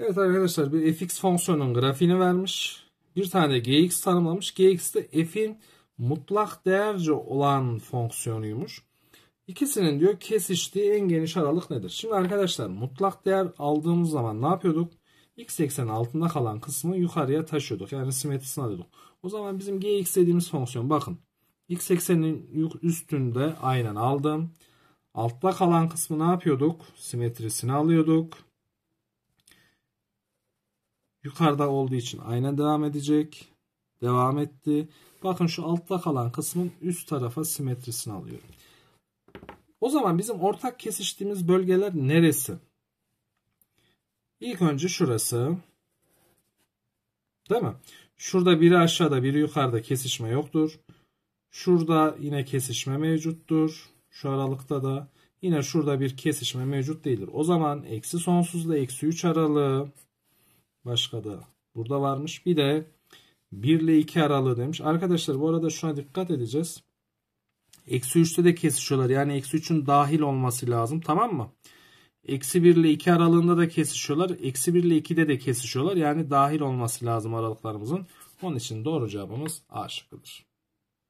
Evet arkadaşlar bir fx fonksiyonun grafiğini vermiş. Bir tane gx tanımlamış. gx de f'in mutlak değerci olan fonksiyonuymuş. İkisinin diyor kesiştiği en geniş aralık nedir? Şimdi arkadaşlar mutlak değer aldığımız zaman ne yapıyorduk? x ekseni altında kalan kısmı yukarıya taşıyorduk. Yani simetrisini alıyorduk. O zaman bizim gx dediğimiz fonksiyon bakın. x eksenin üstünde aynen aldım. Altta kalan kısmı ne yapıyorduk? Simetrisini alıyorduk yukarıda olduğu için aynen devam edecek. Devam etti. Bakın şu altta kalan kısmın üst tarafa simetrisini alıyorum. O zaman bizim ortak kesiştiğimiz bölgeler neresi? İlk önce şurası. Değil mi? Şurada biri aşağıda biri yukarıda kesişme yoktur. Şurada yine kesişme mevcuttur. Şu aralıkta da yine şurada bir kesişme mevcut değildir. O zaman eksi sonsuzla eksi 3 aralığı Başka da burada varmış. Bir de 1 ile 2 aralığı demiş. Arkadaşlar bu arada şuna dikkat edeceğiz. Eksi 3'te de kesişiyorlar. Yani eksi 3'ün dahil olması lazım. Tamam mı? Eksi 1 ile 2 aralığında da kesişiyorlar. Eksi 1 ile 2'de de kesişiyorlar. Yani dahil olması lazım aralıklarımızın. Onun için doğru cevabımız A şıkkıdır.